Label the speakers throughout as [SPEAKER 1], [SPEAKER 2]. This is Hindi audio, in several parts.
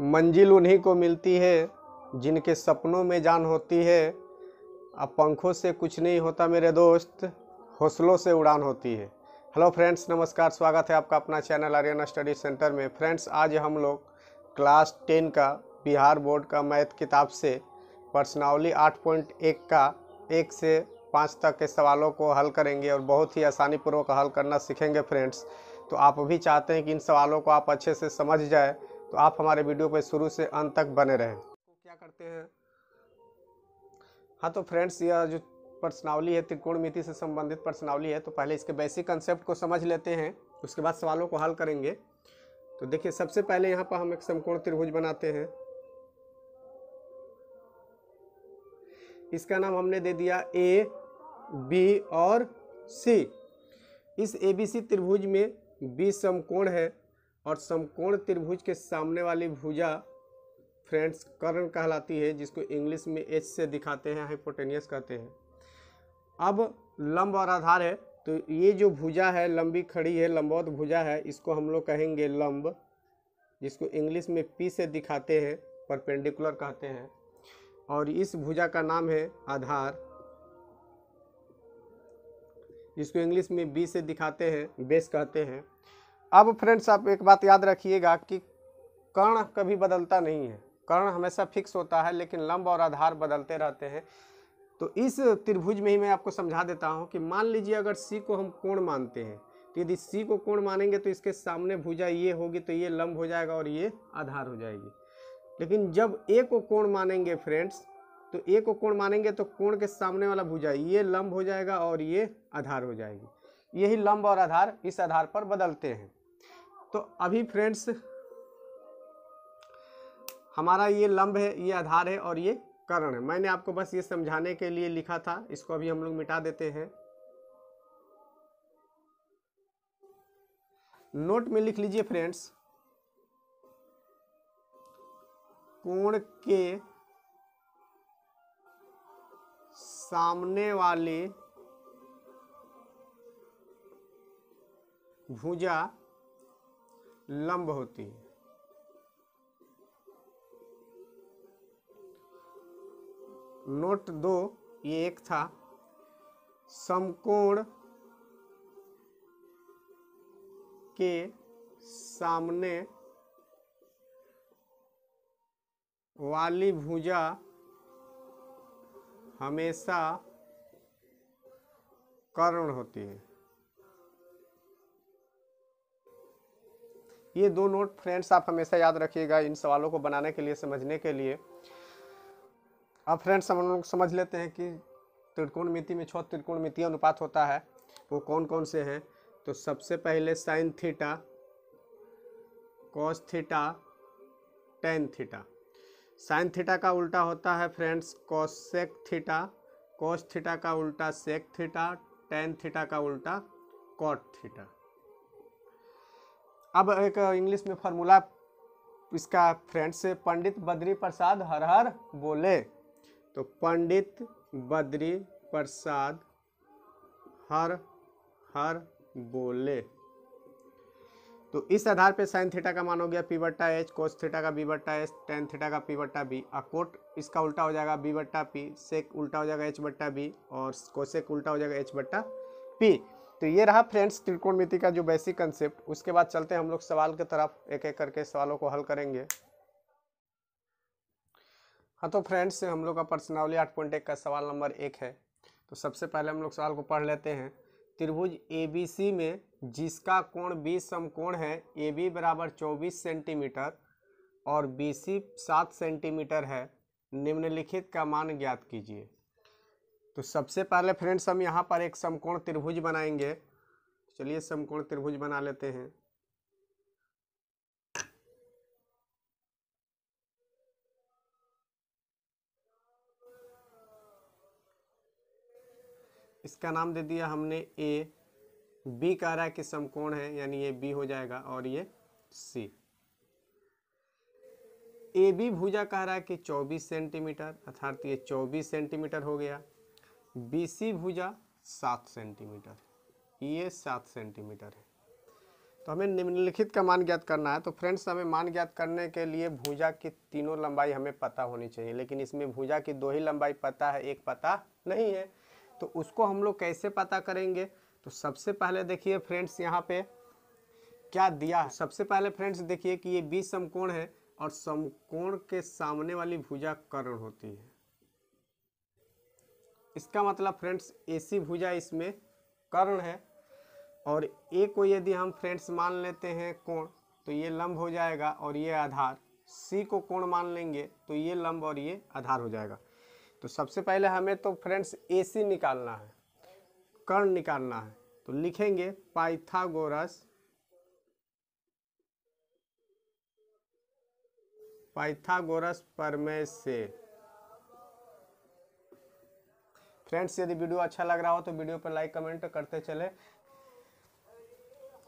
[SPEAKER 1] मंजिल उन्हीं को मिलती है जिनके सपनों में जान होती है अब पंखों से कुछ नहीं होता मेरे दोस्त हौसलों से उड़ान होती है हेलो फ्रेंड्स नमस्कार स्वागत है आपका अपना चैनल आर्यन स्टडी सेंटर में फ्रेंड्स आज हम लोग क्लास टेन का बिहार बोर्ड का मैथ किताब से पर्सनावली आठ पॉइंट एक का एक से पाँच तक के सवालों को हल करेंगे और बहुत ही आसानीपूर्वक हल करना सीखेंगे फ्रेंड्स तो आप भी चाहते हैं कि इन सवालों को आप अच्छे से समझ जाए तो आप हमारे वीडियो पर शुरू से अंत तक बने रहें तो क्या करते हैं हाँ तो फ्रेंड्स यह जो पर्सनावली है त्रिकोण मिति से संबंधित पर्सनावली है तो पहले इसके बेसिक कंसेप्ट को समझ लेते हैं उसके बाद सवालों को हल करेंगे तो देखिए सबसे पहले यहाँ पर हम एक समकोण त्रिभुज बनाते हैं इसका नाम हमने दे दिया ए बी और सी इस ए बी सी त्रिभुज में बी समकोण है और समकोण त्रिभुज के सामने वाली भुजा फ्रेंड्स कर्ण कहलाती है जिसको इंग्लिश में एच से दिखाते हैं हाइपोटेनियस कहते हैं अब लंब और आधार है तो ये जो भुजा है लंबी खड़ी है लंबौत भुजा है इसको हम लोग कहेंगे लंब जिसको इंग्लिश में पी से दिखाते हैं परपेंडिकुलर कहते हैं और इस भुजा का नाम है आधार जिसको इंग्लिश में बी से दिखाते हैं बेस कहते हैं अब फ्रेंड्स आप एक बात याद रखिएगा कि कर्ण कभी बदलता नहीं है कर्ण हमेशा फिक्स होता है लेकिन लंब और आधार बदलते रहते हैं तो इस त्रिभुज में ही मैं आपको समझा देता हूँ कि मान लीजिए अगर सी को हम कोण मानते हैं तो यदि सी को कोण मानेंगे तो इसके सामने भुजा ये होगी तो ये लंब हो जाएगा और ये आधार हो जाएगी लेकिन जब ए को कोण मानेंगे फ्रेंड्स तो ए को कोण मानेंगे तो कोण के सामने वाला भुजा ये लंब हो जाएगा और ये आधार हो जाएगी यही लंब और आधार इस आधार पर बदलते हैं तो अभी फ्रेंड्स हमारा ये लंब है ये आधार है और ये करण है मैंने आपको बस ये समझाने के लिए लिखा था इसको अभी हम लोग मिटा देते हैं नोट में लिख लीजिए फ्रेंड्स कोण के सामने वाले भुजा लंब होती है नोट दो ये एक था समकोण के सामने वाली भुजा हमेशा कर्ण होती है ये दो नोट फ्रेंड्स आप हमेशा याद रखिएगा इन सवालों को बनाने के लिए समझने के लिए अब फ्रेंड्स हम लोग समझ लेते हैं कि त्रिकोण मिति में छः मिति अनुपात होता है वो कौन कौन से हैं तो सबसे पहले sine theta cos theta tan theta sine theta का उल्टा होता है friends cos sec theta cos theta का उल्टा सेक थीटा टेन थीटा का उल्टा कॉट थीटा अब एक इंग्लिश में फार्मूला इसका फ्रेंड से पंडित बद्री प्रसाद हर हर बोले तो पंडित बद्री प्रसाद हर हर बोले तो इस आधार पे साइन थीटा का मान हो गया पी बट्टा एच कोस थीटा का बी बट्टा एच टेन थीटा का पी बट्टा बी अकोट इसका उल्टा हो जाएगा बी बट्टा पी सेक उल्टा हो जाएगा एच बट्टा बी और कोसेक उल्टा हो जाएगा एच बट्टा पी तो ये रहा फ्रेंड्स त्रिकोणमिति का जो बेसिक कंसेप्ट उसके बाद चलते हैं हम लोग सवाल की तरफ एक एक करके सवालों को हल करेंगे हाँ तो फ्रेंड्स हम लोग का पर्सनावली आठ पॉइंट एक का सवाल नंबर एक है तो सबसे पहले हम लोग सवाल को पढ़ लेते हैं त्रिभुज ए में जिसका कोण बी समकोण है ए बी बराबर चौबीस सेंटीमीटर और बी सी सात सेंटीमीटर है निम्नलिखित का मान ज्ञात कीजिए तो सबसे पहले फ्रेंड्स हम यहाँ पर एक समकोण त्रिभुज बनाएंगे चलिए समकोण त्रिभुज बना लेते हैं इसका नाम दे दिया हमने ए बी कह रहा है कि समकोण है यानी ये बी हो जाएगा और ये सी ए बी भुजा कह रहा है कि 24 सेंटीमीटर अर्थात ये 24 सेंटीमीटर हो गया बी भुजा सात सेंटीमीटर ये e सात सेंटीमीटर है तो हमें निम्नलिखित का मान ज्ञात करना है तो फ्रेंड्स हमें मान ज्ञात करने के लिए भुजा की तीनों लंबाई हमें पता होनी चाहिए लेकिन इसमें भुजा की दो ही लंबाई पता है एक पता नहीं है तो उसको हम लोग कैसे पता करेंगे तो सबसे पहले देखिए फ्रेंड्स यहाँ पे क्या दिया है सबसे पहले फ्रेंड्स देखिए कि ये बीस समकोण है और समकोण के सामने वाली भूजा कर्ण होती है इसका मतलब फ्रेंड्स एसी भुजा इसमें कर्ण है और ए को यदि हम फ्रेंड्स मान लेते हैं कोण तो ये लंब हो जाएगा और ये आधार सी को कोण मान लेंगे तो ये लंब और ये आधार हो जाएगा तो सबसे पहले हमें तो फ्रेंड्स सी निकालना है कर्ण निकालना है तो लिखेंगे पाइथागोरस पाइथागोरस परमे से फ्रेंड्स यदि वीडियो अच्छा लग रहा हो तो वीडियो पर लाइक कमेंट करते चले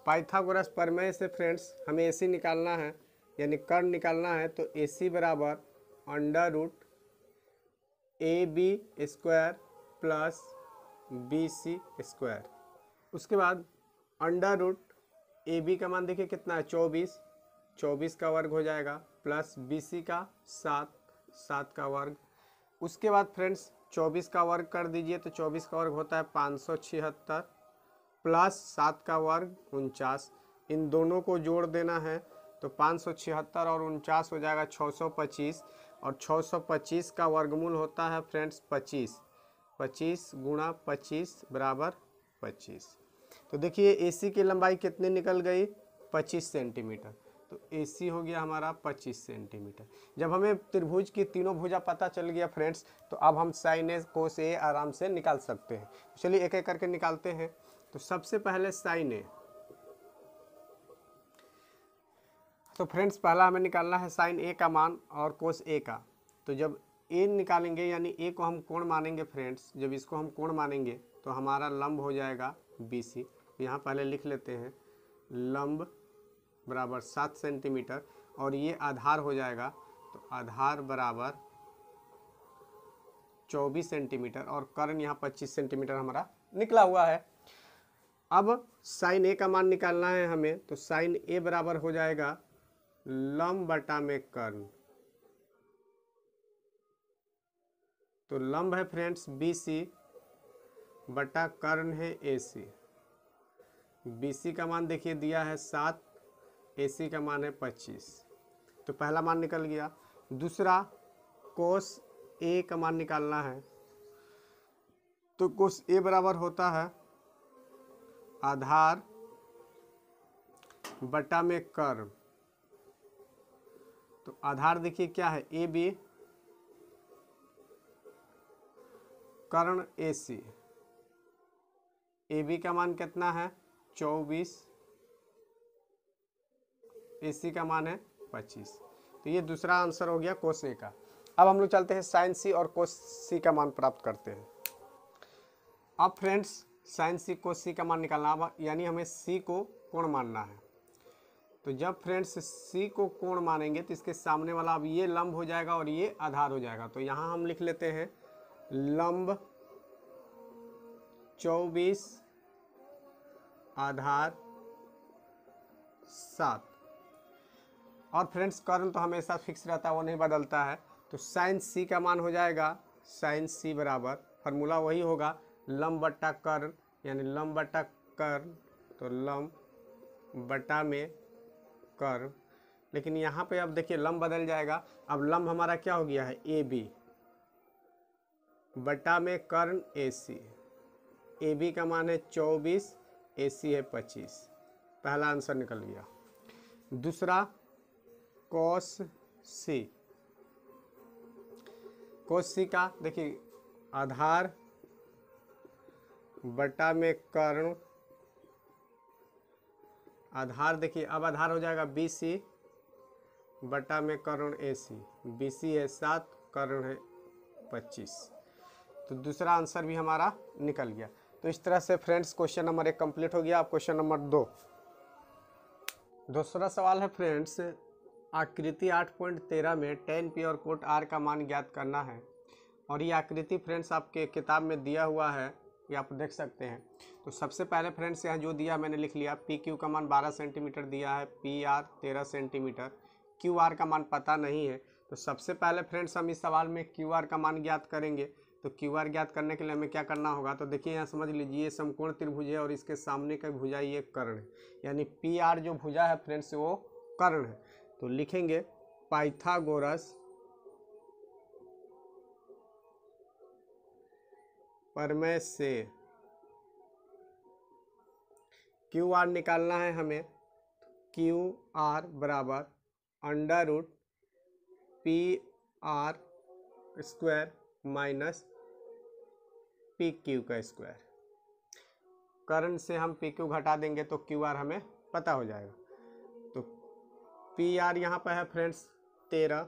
[SPEAKER 1] पाइथागोरस प्रमेय से फ्रेंड्स हमें ए निकालना है यानी कर्ण निकालना है तो ए सी बराबर under root A B square plus B C square उसके बाद अंडर रूट ए बी का मान देखिए कितना है चौबीस चौबीस का वर्ग हो जाएगा प्लस बी सी का सात सात का वर्ग उसके बाद फ्रेंड्स चौबीस का वर्ग कर दीजिए तो चौबीस का वर्ग होता है पाँच सौ छिहत्तर प्लस सात का वर्ग उनचास इन दोनों को जोड़ देना है तो पाँच सौ छिहत्तर और उनचास हो जाएगा छः सौ पच्चीस और छः सौ पच्चीस का वर्गमूल होता है फ्रेंड्स पच्चीस पच्चीस गुणा पच्चीस बराबर पच्चीस तो देखिए एसी की लंबाई कितनी निकल गई पच्चीस सेंटीमीटर तो ए सी हो गया हमारा पच्चीस सेंटीमीटर जब हमें त्रिभुज की तीनों भुजा पता चल गया फ्रेंड्स तो अब हम साइन ए कोस ए आराम से निकाल सकते हैं तो चलिए एक एक करके निकालते हैं तो सबसे पहले साइन ए तो फ्रेंड्स पहला हमें निकालना है साइन ए का मान और कोस ए का तो जब ए निकालेंगे यानी ए को हम कोण मानेंगे फ्रेंड्स जब इसको हम कोण मानेंगे तो हमारा लंब हो जाएगा बी सी यहाँ पहले लिख लेते हैं लंब बराबर सात सेंटीमीटर और ये आधार हो जाएगा तो आधार बराबर चौबीस सेंटीमीटर और कर्ण यहाँ पच्चीस सेंटीमीटर हमारा निकला हुआ है अब साइन ए का मान निकालना है हमें तो साइन ए बराबर हो जाएगा लम बटा में कर्ण तो लंब है फ्रेंड्स बी सी बटा कर्ण है ए सी बी सी का मान देखिए दिया है सात ए सी का मान है पच्चीस तो पहला मान निकल गया दूसरा कोस ए का मान निकालना है तो कोस ए बराबर होता है आधार बटा में कर्म तो आधार देखिए क्या है A B Karna A C A B का मान कितना है चौबीस ए का मान है पच्चीस तो ये दूसरा आंसर हो गया कोस ए का अब हम लोग चलते हैं साइन सी और कोस सी का मान प्राप्त करते हैं अब फ्रेंड्स साइन सी कोस सी का मान निकालना अब यानी हमें सी को कोण मानना है तो जब फ्रेंड्स सी को कोण मानेंगे तो इसके सामने वाला अब ये लंब हो जाएगा और ये आधार हो जाएगा तो यहाँ हम लिख लेते हैं लंब चौबीस आधार सात और फ्रेंड्स कर्ल तो हमेशा फिक्स रहता है वो नहीं बदलता है तो साइन सी का मान हो जाएगा साइन सी बराबर फार्मूला वही होगा लम बट्टा कर्ल यानी लम बट्टा कर्ल तो लम बटा में कर्व लेकिन यहाँ पे अब देखिए लम बदल जाएगा अब लम हमारा क्या हो गया है ए बी बटा में कर्न ए सी ए बी का मान है चौबीस ए सी है पच्चीस पहला आंसर निकल गया दूसरा कॉस सी कॉस सी का देखिए आधार बटा में कर्ण आधार देखिए अब आधार हो जाएगा बी सी बटा में कर्ण ए सी बी सी है सात कर्ण है पच्चीस तो दूसरा आंसर भी हमारा निकल गया तो इस तरह से फ्रेंड्स क्वेश्चन नंबर एक कंप्लीट हो गया अब क्वेश्चन नंबर दो दूसरा सवाल है फ्रेंड्स आकृति 8.13 में टेन पी और कोट आर का मान ज्ञात करना है और ये आकृति फ्रेंड्स आपके किताब में दिया हुआ है ये आप देख सकते हैं तो सबसे पहले फ्रेंड्स यहाँ जो दिया मैंने लिख लिया पी क्यू का मान बारह सेंटीमीटर दिया है पी आर तेरह सेंटीमीटर क्यू आर का मान पता नहीं है तो सबसे पहले फ्रेंड्स हम इस सवाल में क्यू आर का मान ज्ञात करेंगे तो क्यू आर ज्ञात करने के लिए हमें क्या करना होगा तो देखिए यहाँ समझ लीजिए समकोण त्रिभुज है और इसके सामने का भुजा ये कर्ण है यानी पी आर जो भुजा है फ्रेंड्स वो कर्ण है तो लिखेंगे पाइथागोरस परमे से क्यू आर निकालना है हमें क्यू आर बराबर under root P R square minus P Q का स्क्वायर करंट से हम पी क्यू घटा देंगे तो क्यू आर हमें पता हो जाएगा पी आर यहाँ पर है फ्रेंड्स तेरह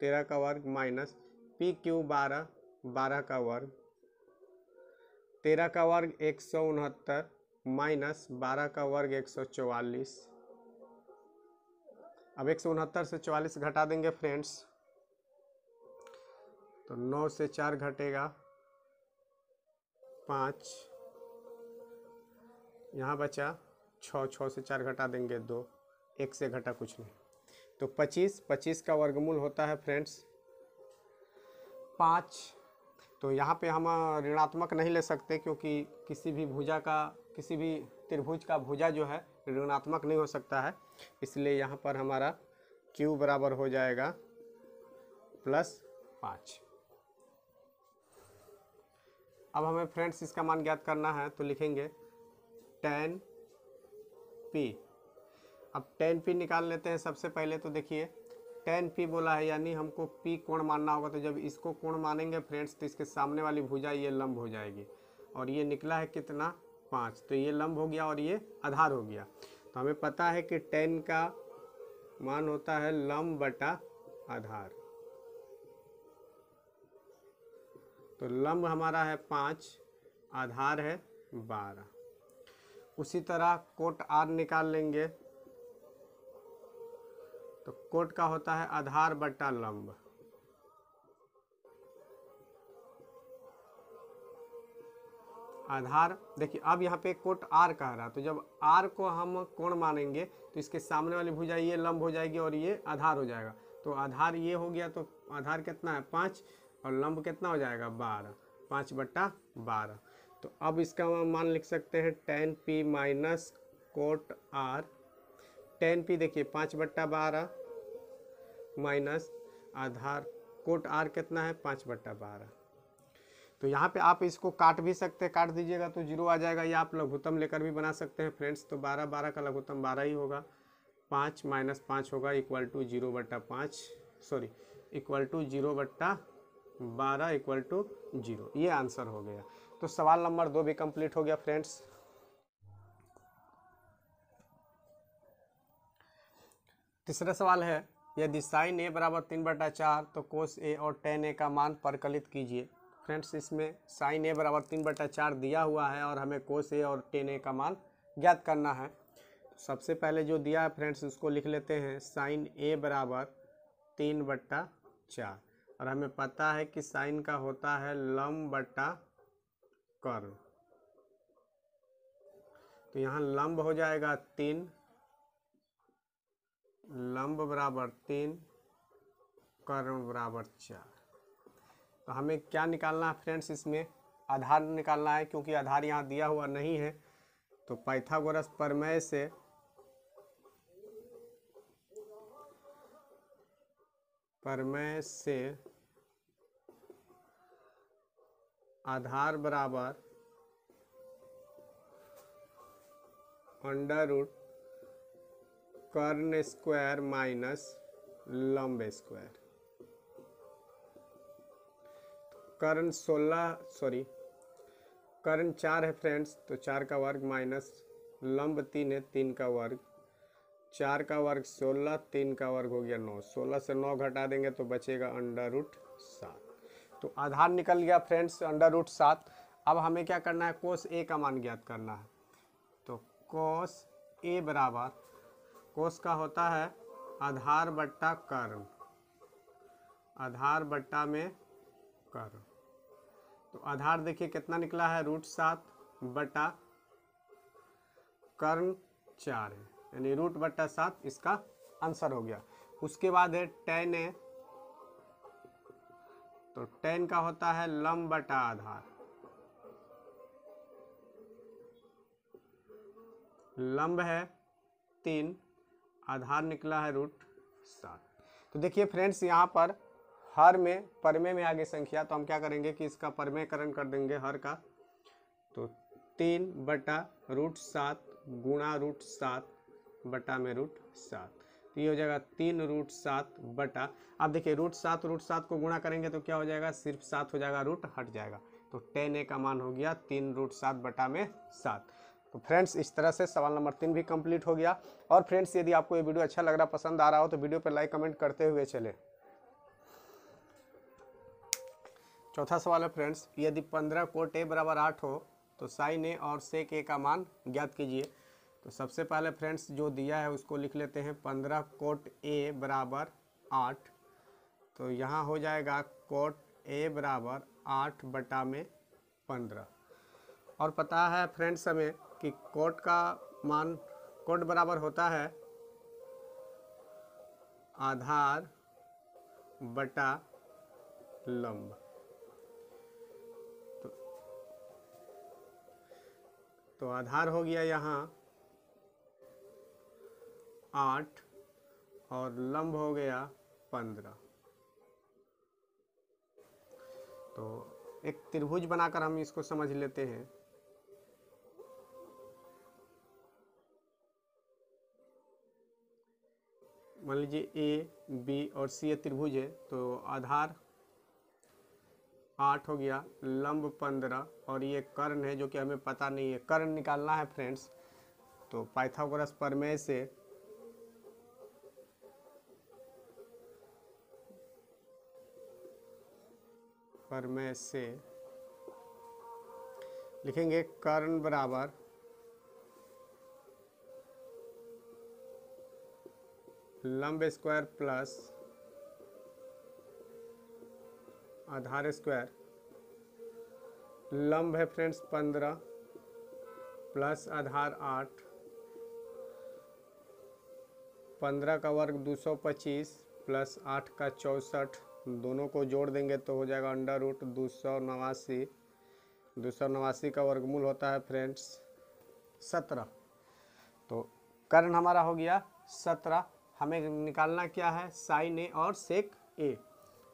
[SPEAKER 1] तेरह का वर्ग माइनस पी क्यू बारह बारह का वर्ग तेरह का वर्ग एक सौ उनहत्तर माइनस बारह का वर्ग एक सौ चौवालीस अब एक सौ उनहत्तर से चौवालीस घटा देंगे फ्रेंड्स तो नौ से चार घटेगा पाँच यहाँ बचा छः छः से चार घटा देंगे दो एक से घटा कुछ नहीं तो पच्चीस पच्चीस का वर्गमूल होता है फ्रेंड्स पाँच तो यहाँ पे हम ऋणात्मक नहीं ले सकते क्योंकि किसी भी भुजा का किसी भी त्रिभुज का भुजा जो है ऋणात्मक नहीं हो सकता है इसलिए यहाँ पर हमारा क्यू बराबर हो जाएगा प्लस पाँच अब हमें फ्रेंड्स इसका मान ज्ञात करना है तो लिखेंगे टेन पी अब टेन पी निकाल लेते हैं सबसे पहले तो देखिए टेन पी बोला है यानी हमको पी कोण मानना होगा तो जब इसको कोण मानेंगे फ्रेंड्स तो इसके सामने वाली भुजा ये लंब हो जाएगी और ये निकला है कितना पाँच तो ये लंब हो गया और ये आधार हो गया तो हमें पता है कि टेन का मान होता है लंब बटा आधार तो लंब हमारा है पाँच आधार है बारह उसी तरह कोट आर निकाल लेंगे तो कोट का होता है आधार बट्टा लंब आधार देखिए अब यहाँ पे कोट आर कह रहा तो जब आर को हम कोण मानेंगे तो इसके सामने वाली भुजा ये लंब हो जाएगी और ये आधार हो जाएगा तो आधार ये हो गया तो आधार कितना है पाँच और लंब कितना हो जाएगा बारह पाँच बट्टा बारह तो अब इसका मान लिख सकते हैं tan P minus cot R tan P देखिए पाँच बट्टा बारह माइनस आधार कोट आर कितना है पाँच बट्टा बारह तो यहाँ पे आप इसको काट भी सकते हैं काट दीजिएगा तो जीरो आ जाएगा या आप लघुत्तम लेकर भी बना सकते हैं फ्रेंड्स तो बारह बारह का लघुतम बारह ही होगा पाँच माइनस पाँच होगा इक्वल टू जीरो बट्टा पाँच सॉरी इक्वल टू जीरो बट्टा बारह इक्वल टू जीरो ये आंसर हो गया तो सवाल नंबर दो भी कंप्लीट हो गया फ्रेंड्स तीसरा सवाल है यदि साइन ए बराबर तीन बटा चार तो कोस ए और टेन ए का मान परकलित कीजिए फ्रेंड्स इसमें साइन ए बराबर तीन बटा चार दिया हुआ है और हमें कोस ए और टेन ए का मान ज्ञात करना है तो सबसे पहले जो दिया है फ्रेंड्स उसको लिख लेते हैं साइन ए बराबर तीन बट्टा चार और हमें पता है कि साइन का होता है लम बट्टा कर्व तो यहाँ लंब हो जाएगा तीन लंब बराबर तीन कर्ण बराबर चार तो हमें क्या निकालना है फ्रेंड्स इसमें आधार निकालना है क्योंकि आधार यहाँ दिया हुआ नहीं है तो पाइथागोरस प्रमेय से प्रमेय से आधार बराबर अंडर रूट कर्ण स्क्वायर माइनस लंब स्क्वायर कर्ण सोलह सॉरी कर्ण चार है फ्रेंड्स तो चार का वर्ग माइनस लंब तीन है तीन का वर्ग चार का वर्ग सोलह तीन का वर्ग हो गया नौ सोलह से नौ घटा देंगे तो बचेगा अंडर रूट सात तो आधार निकल गया फ्रेंड्स अंडर रूट सात अब हमें क्या करना है कोस ए का मान ज्ञात करना है तो कोस ए बराबर कोष का होता है आधार बट्टा कर्म आधार बट्टा में कर्म तो आधार देखिए कितना निकला है रूट सात बटा कर्म चार यानी रूट बट्टा सात इसका आंसर हो गया उसके बाद है टेन ए तो टेन का होता है लम बटा आधार लंब है तीन आधार निकला है रूट सात तो देखिए फ्रेंड्स यहाँ पर हर में परमे में आगे संख्या तो हम क्या करेंगे कि इसका परमेकरण कर देंगे हर का तो तीन बटा रूट सात गुणा रूट सात बटा में रूट सात तो ये हो जाएगा तीन रूट सात बटा अब देखिए रूट सात रूट सात को गुणा करेंगे तो क्या हो जाएगा सिर्फ सात हो जाएगा रूट हट जाएगा तो टेन ए का मान हो गया तीन रूट सात बटा में सात तो फ्रेंड्स इस तरह से सवाल नंबर तीन भी कंप्लीट हो गया और फ्रेंड्स यदि आपको ये वीडियो अच्छा लग रहा पसंद आ रहा हो तो वीडियो पर लाइक कमेंट करते हुए चले चौथा सवाल है फ्रेंड्स यदि पंद्रह कोट ए बराबर आठ हो तो साइन ए और सेक ए का मान ज्ञात कीजिए तो सबसे पहले फ्रेंड्स जो दिया है उसको लिख लेते हैं पंद्रह कोट ए बराबर आठ तो यहाँ हो जाएगा कोट ए बराबर आठ बटा में पंद्रह और पता है फ्रेंड्स हमें कि कोट का मान कोट बराबर होता है आधार बटा लंब तो, तो आधार हो गया यहाँ आठ और लंब हो गया पंद्रह तो एक त्रिभुज बनाकर हम इसको समझ लेते हैं मान लीजिए ए बी और सी ए त्रिभुज है तो आधार आठ हो गया लंब पंद्रह और ये कर्ण है जो कि हमें पता नहीं है कर्ण निकालना है फ्रेंड्स तो पाइथागोरस प्रमेय से प्रमेय से लिखेंगे कर्ण बराबर लंब स्क्वायर प्लस आधार स्क्वायर लंब है फ्रेंड्स पंद्रह प्लस आधार आठ पंद्रह का वर्ग दो सौ पच्चीस प्लस आठ का चौंसठ दोनों को जोड़ देंगे तो हो जाएगा अंडर रूट दो सौ नवासी दो सौ नवासी का वर्गमूल होता है फ्रेंड्स सत्रह तो कर्ण हमारा हो गया सत्रह हमें निकालना क्या है साइन ए और सेक ए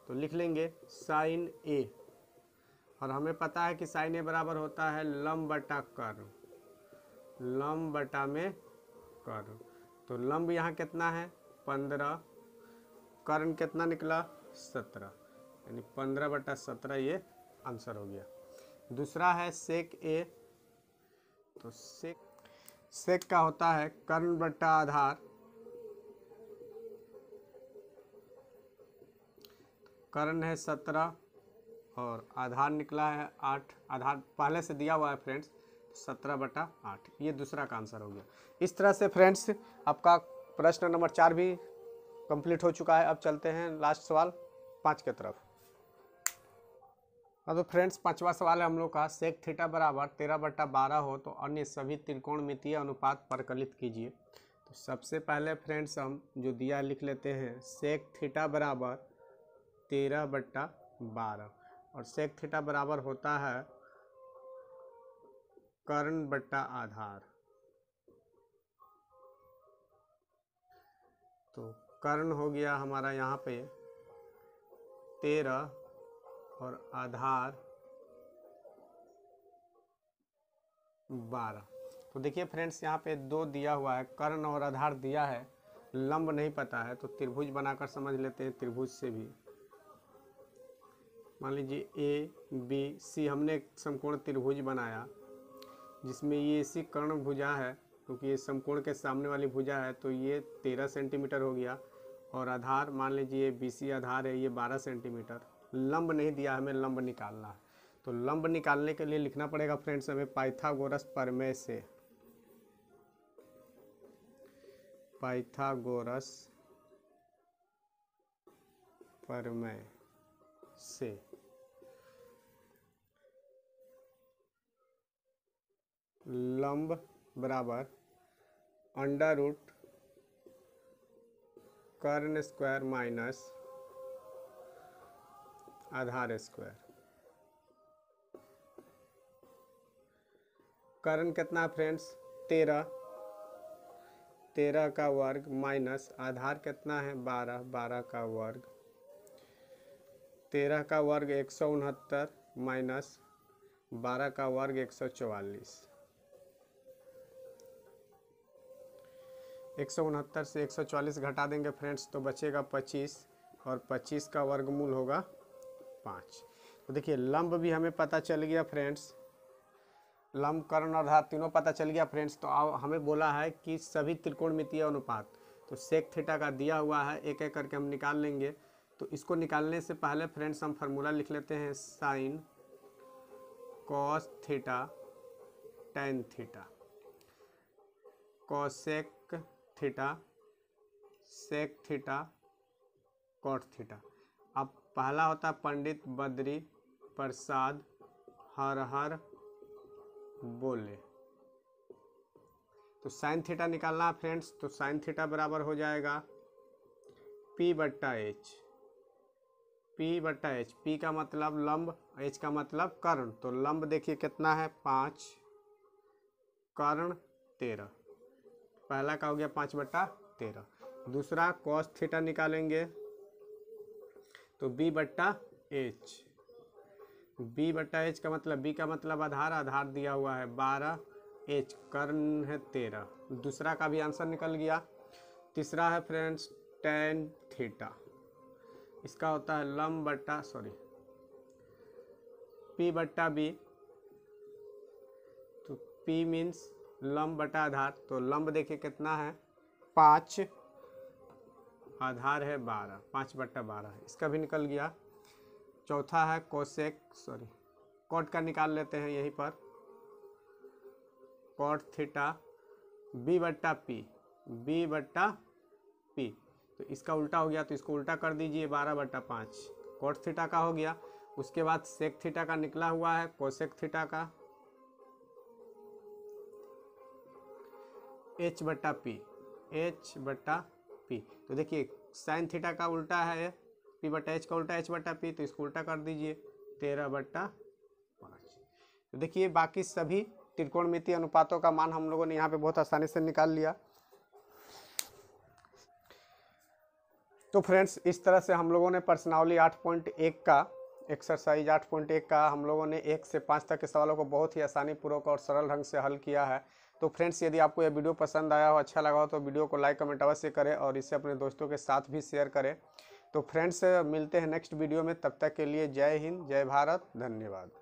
[SPEAKER 1] तो लिख लेंगे साइन ए और हमें पता है कि साइन ए बराबर होता है लम बटा कर लम बटा में कर तो लम्ब यहाँ कितना है पंद्रह कर्ण कितना निकला सत्रह यानी पंद्रह बटा सत्रह ये आंसर हो गया दूसरा है सेक ए तो सेक सेक का होता है कर्ण बटा आधार कर्ण है सत्रह और आधार निकला है आठ आधार पहले से दिया हुआ है फ्रेंड्स तो सत्रह बटा आठ ये दूसरा का आंसर हो गया इस तरह से फ्रेंड्स आपका प्रश्न नंबर चार भी कंप्लीट हो चुका है अब चलते हैं लास्ट सवाल पाँच के तरफ अब तो फ्रेंड्स पांचवा सवाल है हम लोग का सेक थीटा बराबर तेरह बट्टा बारह हो तो अन्य सभी त्रिकोण मितीय अनुपात प्रकलित कीजिए तो सबसे पहले फ्रेंड्स हम जो दिया लिख लेते हैं सेक थीटा बराबर तेरह बट्टा बारह और सेक थीटा बराबर होता है कर्ण बट्टा आधार तो कर्ण हो गया हमारा यहाँ पे तेरह और आधार बारह तो देखिए फ्रेंड्स यहाँ पे दो दिया हुआ है कर्ण और आधार दिया है लंब नहीं पता है तो त्रिभुज बनाकर समझ लेते हैं त्रिभुज से भी मान लीजिए ए बी सी हमने एक समकोण त्रिभुज बनाया जिसमें ये सी कर्ण भुजा है क्योंकि ये समकोण के सामने वाली भुजा है तो ये तेरह सेंटीमीटर हो गया और आधार मान लीजिए बी सी आधार है ये बारह सेंटीमीटर लंब नहीं दिया हमें लंब निकालना है तो लंब निकालने के लिए लिखना पड़ेगा फ्रेंड्स हमें पाइथागोरस प्रमेय से पाइथागोरस प्रमेय से लंब बराबर अंडर रूट कर्ण स्क्वायर माइनस आधार स्क्वायर कर्ण कितना फ्रेंड्स तेरह तेरह का वर्ग माइनस आधार कितना है बारह बारह का वर्ग तेरह का वर्ग एक सौ उनहत्तर माइनस बारह का वर्ग एक सौ चवालीस एक से चालीस घटा देंगे फ्रेंड्स तो बचेगा 25 और 25 का वर्गमूल होगा पाँच तो देखिए लंब भी हमें पता चल गया फ्रेंड्स लंब कर्ण और धार तीनों पता चल गया फ्रेंड्स तो हमें बोला है कि सभी त्रिकोणमितीय अनुपात तो सेक थीटा का दिया हुआ है एक एक करके हम निकाल लेंगे तो इसको निकालने से पहले फ्रेंड्स हम फार्मूला लिख लेते हैं sine cos theta tan theta cosec theta sec theta cot theta अब पहला होता पंडित बद्री प्रसाद हर हर बोले तो साइन थीटा निकालना है फ्रेंड्स तो साइन थीटा बराबर हो जाएगा पी बट्टा एच पी बट्टा एच पी का मतलब लंब एच का मतलब कर्ण तो लंब देखिए कितना है पाँच कर्ण तेरह पहला का हो गया पाँच बट्टा तेरह दूसरा कॉस थीटा निकालेंगे तो बी बट्टा एच बी बट्टा एच का मतलब बी का मतलब आधार आधार दिया हुआ है बारह एच कर्ण है तेरह दूसरा का भी आंसर निकल गया तीसरा है फ्रेंड्स टेन थीटा इसका होता है लम बट्टा सॉरी पी बट्टा बी तो पी मीन्स लंब बटा आधार तो लंब देखिए कितना है पाँच आधार है बारह पाँच बट्टा बारह इसका भी निकल गया चौथा है कोसेक सॉरी कॉट का निकाल लेते हैं यहीं पर कॉट थीटा बी बट्टा पी बी बट्टा पी तो इसका उल्टा हो गया तो इसको उल्टा कर दीजिए बारह बट्टा पाँच कॉट थीटा का हो गया उसके बाद सेक थीटा का निकला हुआ है कोसेक थीटा का एच बट्टा पी एच बट्टा पी तो देखिए साइन थीटा का उल्टा है पी बट्टा एच का उल्टा एच बट्टा पी तो इसको उल्टा कर दीजिए तेरह बट्टा पाँच तो देखिए बाकी सभी त्रिकोणमितीय अनुपातों का मान हम लोगों ने यहाँ पे बहुत आसानी से निकाल लिया तो फ्रेंड्स इस तरह से हम लोगों ने पर्सनावली आठ पॉइंट एक का एक्सरसाइज आठ पॉइंट एक का हम लोगों ने एक से पाँच तक के सवालों को बहुत ही आसानी पूर्वक और सरल ढंग से हल किया है तो फ्रेंड्स यदि आपको यह वीडियो पसंद आया हो अच्छा लगा हो तो वीडियो को लाइक कमेंट अवश्य करें और इसे अपने दोस्तों के साथ भी शेयर करें तो फ्रेंड्स मिलते हैं नेक्स्ट वीडियो में तब तक के लिए जय हिंद जय भारत धन्यवाद